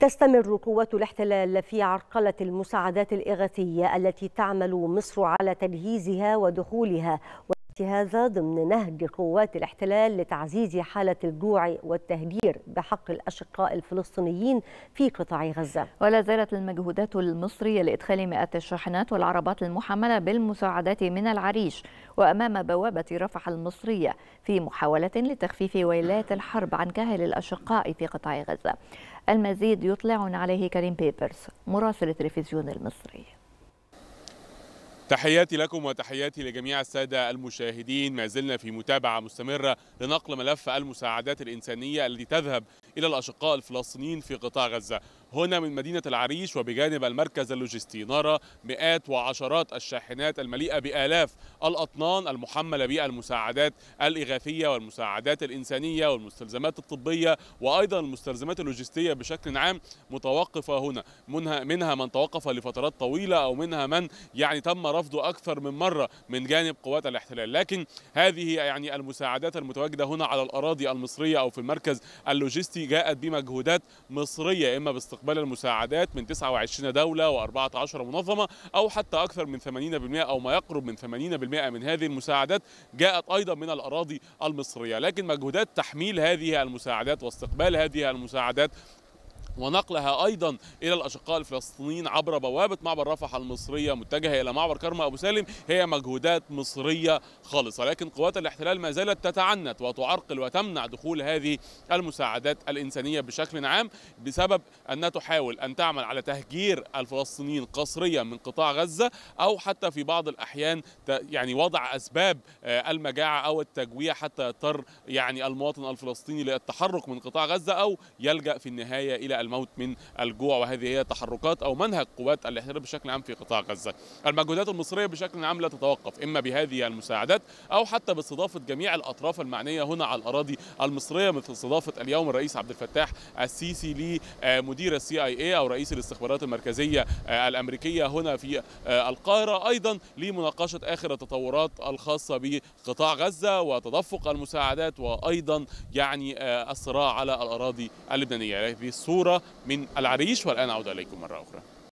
تستمر قوات الاحتلال في عرقلة المساعدات الإغاثية التي تعمل مصر على تجهيزها ودخولها هذا ضمن نهج قوات الاحتلال لتعزيز حالة الجوع والتهجير بحق الأشقاء الفلسطينيين في قطاع غزة ولا زالت المجهودات المصرية لإدخال مئات الشاحنات والعربات المحملة بالمساعدات من العريش وأمام بوابة رفح المصرية في محاولة لتخفيف ويلات الحرب عن كاهل الأشقاء في قطاع غزة المزيد يطلعنا عليه كريم بيبرس مراسل التلفزيون المصري تحياتي لكم وتحياتي لجميع السادة المشاهدين ما زلنا في متابعة مستمرة لنقل ملف المساعدات الإنسانية التي تذهب إلى الأشقاء الفلسطينيين في قطاع غزة هنا من مدينة العريش وبجانب المركز اللوجستي نرى مئات وعشرات الشاحنات المليئة بآلاف الأطنان المحملة بالمساعدات الإغاثية والمساعدات الإنسانية والمستلزمات الطبية وأيضا المستلزمات اللوجستية بشكل عام متوقفة هنا منها, منها من توقف لفترات طويلة أو منها من يعني تم رفضه أكثر من مرة من جانب قوات الاحتلال لكن هذه يعني المساعدات المتواجدة هنا على الأراضي المصرية أو في المركز اللوجستي جاءت بمجهودات مصرية إما باستقبال استقبال المساعدات من 29 دولة و14 منظمة أو حتى أكثر من 80% أو ما يقرب من 80% من هذه المساعدات جاءت أيضا من الأراضي المصرية لكن مجهودات تحميل هذه المساعدات واستقبال هذه المساعدات ونقلها أيضا إلى الأشقاء الفلسطينيين عبر بوابة معبر رفح المصرية متجهة إلى معبر كرم أبو سالم هي مجهودات مصرية خالصة لكن قوات الاحتلال ما زالت تتعنت وتعرقل وتمنع دخول هذه المساعدات الإنسانية بشكل عام بسبب أنها تحاول أن تعمل على تهجير الفلسطينيين قسريا من قطاع غزة أو حتى في بعض الأحيان يعني وضع أسباب آه، المجاعة أو التجويع حتى يضطر يعني المواطن الفلسطيني للتحرك من قطاع غزة أو يلجأ في النهاية إلى الموت من الجوع وهذه هي تحركات أو منهج قوات الاحتلال بشكل عام في قطاع غزة المجهودات المصرية بشكل عام لا تتوقف إما بهذه المساعدات أو حتى باستضافة جميع الأطراف المعنية هنا على الأراضي المصرية مثل استضافة اليوم الرئيس عبد الفتاح السيسي لمدير السي اي اي أو رئيس الاستخبارات المركزية آه، الأمريكية هنا في آه، القاهرة أيضا لمناقشة آخر التطورات الخاصة بقطاع غزة وتدفق المساعدات وأيضا يعني آه، الصراع على الأراضي اللبنانية هذه الصورة من العريش والآن أعود إليكم مرة أخرى